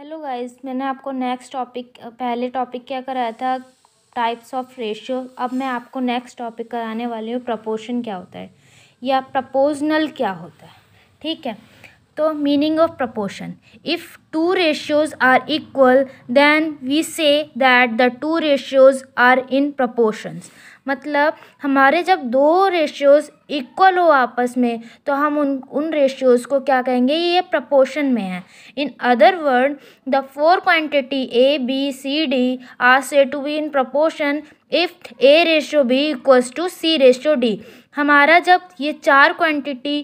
hello guys मैंने आपको next topic पहले टॉपिक क्या कराया था टाइप्स ऑफ रेशियो अब मैं आपको नेक्स्ट टॉपिक कराने वाली हूँ प्रपोर्शन क्या होता है या प्रपोजनल क्या होता है ठीक है तो meaning of proportion if two ratios are equal then we say that the two ratios are in proportions मतलब हमारे जब दो रेशियोज़ इक्वल हो आपस में तो हम उन उन रेशियोज़ को क्या कहेंगे ये प्रपोशन में है in other word the four quantity A B C D are said to be in proportion if A ratio B equals to C ratio D हमारा जब ये चार क्वांटिटी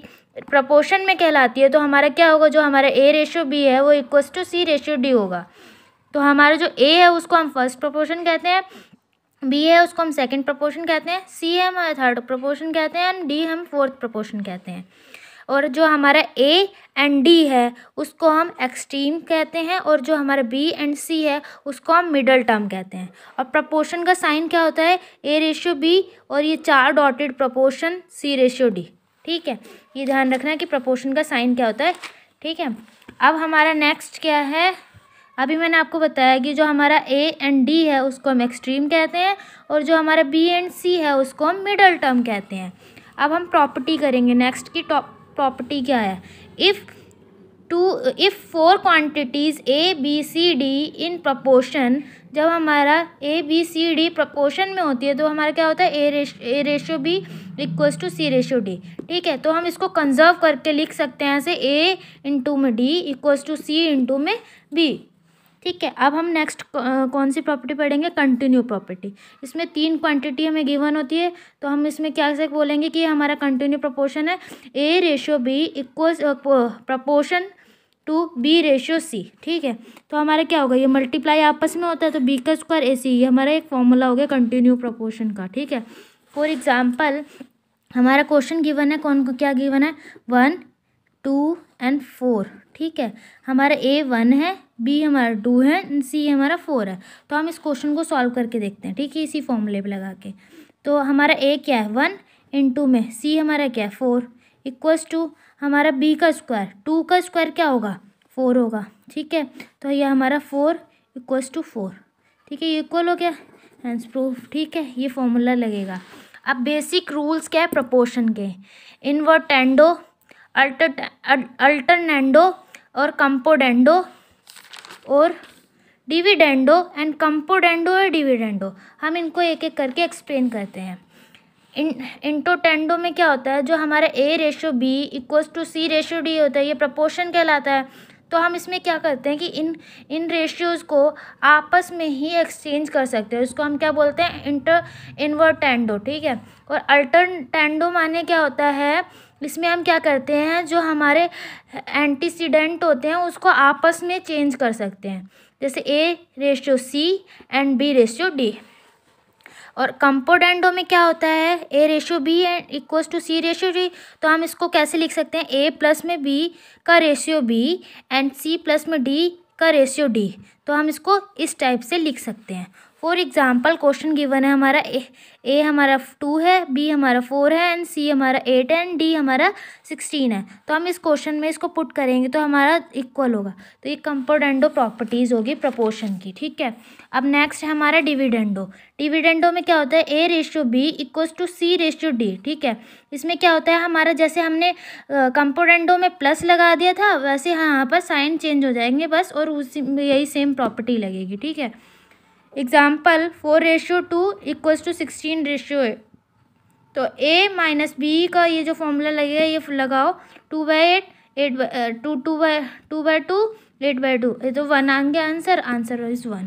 प्रपोशन में कहलाती है तो हमारा क्या होगा जो हमारा ए रेशियो बी है वो equals to C ratio D होगा तो हमारा जो ए है उसको हम फर्स्ट प्रपोशन कहते हैं बी है उसको हम सेकंड प्रपोर्शन कहते हैं सी है हम थर्ड प्रपोर्शन कहते हैं एंड डी हम फोर्थ प्रपोर्शन कहते हैं और जो हमारा ए एंड डी है उसको हम एक्सट्रीम कहते हैं और जो हमारा बी एंड सी है उसको हम मिडल टर्म कहते हैं और प्रपोर्शन का साइन क्या होता है ए रेशियो बी और ये चार dotted proportion C ratio D ठीक है ये ध्यान रखना कि प्रपोर्शन का साइन क्या होता है ठीक है अब हमारा नेक्स्ट क्या है अभी मैंने आपको बताया कि जो हमारा ए एंड डी है उसको हम एक्सट्रीम कहते हैं और जो हमारा बी एंड सी है उसको हम मिडल टर्म कहते हैं अब हम प्रॉपर्टी करेंगे नेक्स्ट की प्रॉपर्टी क्या है if two if four quantities A B C D in proportion जब हमारा A B C D proportion में होती है तो हमारा क्या होता है A ratio A ratio B equals to C ratio D ठीक है तो हम इसको कंजर्व करके लिख सकते हैं ऐसे ए इंटू में D equals to C into में बी ठीक है अब हम नेक्स्ट कौन सी प्रॉपर्टी पढ़ेंगे कंटिन्यू प्रॉपर्टी इसमें तीन क्वांटिटी हमें गिवन होती है तो हम इसमें क्या से बोलेंगे कि हमारा कंटिन्यू प्रपोर्शन है A ratio B equals proportion to B ratio C ठीक है तो हमारा क्या होगा ये मल्टीप्लाई आपस में होता है तो बी का स्क्वायर ए सी ये हमारा एक फॉर्मूला हो गया कंटिन्यू प्रपोर्शन का ठीक है फॉर एग्जाम्पल हमारा क्वेश्चन गिवन है कौन को क्या गिवन है वन टू एंड फोर ठीक है हमारा ए वन है बी हमारा टू है एंड सी हमारा फोर है तो हम इस क्वेश्चन को सॉल्व करके देखते हैं ठीक है इसी फॉर्मूले पर लगा के तो हमारा ए क्या है वन टू में सी हमारा क्या है फोर इक्वल्स टू हमारा बी का स्क्वायर टू का स्क्वायर क्या होगा फोर होगा ठीक है तो यह हमारा फोर इक्वल्स टू फोर ठीक है ये इक्वल हो गया हैंस प्रूफ ठीक है ये फॉर्मूला लगेगा अब बेसिक रूल्स क्या है प्रपोर्शन के इन्वर्टेंडो अल्टरनेंडो और कंपोडेंडो और डिविडेंडो एंड कंपोडेंडो और डिविडेंडो हम इनको एक एक करके एक्सप्लेन करते हैं इन इंटोटेंडो में क्या होता है जो हमारा A ratio B equals to C ratio D होता है ये प्रपोर्शन कहलाता है तो हम इसमें क्या करते हैं कि इन इन रेशियोज़ को आपस में ही एक्सचेंज कर सकते हैं उसको हम क्या बोलते हैं इंटर इन्वर्टेंडो ठीक है और अल्टरटेंडो माने क्या होता है इसमें हम क्या करते हैं जो हमारे एंटीसीडेंट होते हैं उसको आपस में चेंज कर सकते हैं जैसे A ratio C and B ratio D और एंडो में क्या होता है A ratio B and equals to C ratio D तो हम इसको कैसे लिख सकते हैं ए प्लस में बी का ratio B and C plus में डी का रेशियो डी तो हम इसको इस टाइप से लिख सकते हैं फॉर एग्जाम्पल क्वेश्चन गिवन है हमारा ए, ए हमारा टू है बी हमारा फोर है एंड सी हमारा एट है एंड डी हमारा सिक्सटीन है तो हम इस क्वेश्चन में इसको पुट करेंगे तो हमारा इक्वल होगा तो ये कंपोडेंडो प्रॉपर्टीज़ होगी प्रपोर्शन की ठीक है अब नेक्स्ट है हमारा डिविडेंडो डिविडेंडो में क्या होता है A ratio B equals to C ratio D ठीक है इसमें क्या होता है हमारा जैसे हमने कंपोडेंडो में प्लस लगा दिया था वैसे यहाँ पर साइन चेंज हो जाएंगे बस और उसी यही सेम प्रॉपर्टी लगेगी ठीक है example four ratio two equals to sixteen ratio है तो ए माइनस बी का ये जो फॉर्मूला लगेगा ये लगाओ two by eight eight by two two by two by two eight by two ये तो वन आएंगे answer answer is one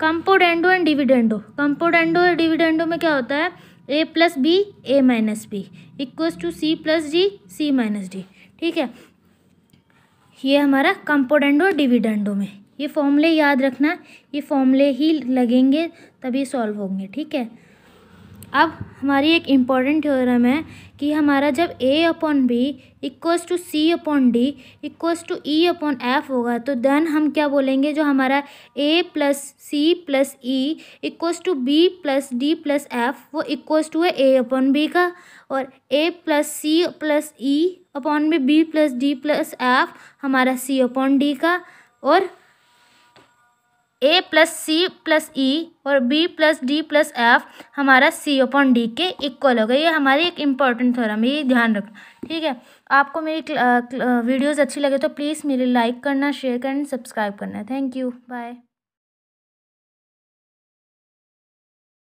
componendo and dividendo componendo और डिविडेंडो में क्या होता है A plus B A minus B equals to C plus D C minus D ठीक है ये हमारा कंपोडेंडो डिविडेंडो में ये फॉर्मूले याद रखना ये फॉर्मूले ही लगेंगे तभी सॉल्व होंगे ठीक है अब हमारी एक इम्पॉर्टेंट थ्योरम है कि हमारा जब A upon B equals to C upon D equals to E upon F होगा तो देन हम क्या बोलेंगे जो हमारा A plus C plus E equals to B plus D plus F वो इक्वस टू है ए अपॉन बी का और A plus C plus E upon B B plus D plus F हमारा सी अपॉन डी का और A plus C plus E और B plus D plus F हमारा C upon D के equal होगा ये हमारी एक इम्पॉर्टेंट थ्योरम है ये ध्यान रखना ठीक है आपको मेरी वीडियोस अच्छी लगे तो प्लीज़ मेरे लाइक करना शेयर करना सब्सक्राइब करना थैंक यू बाय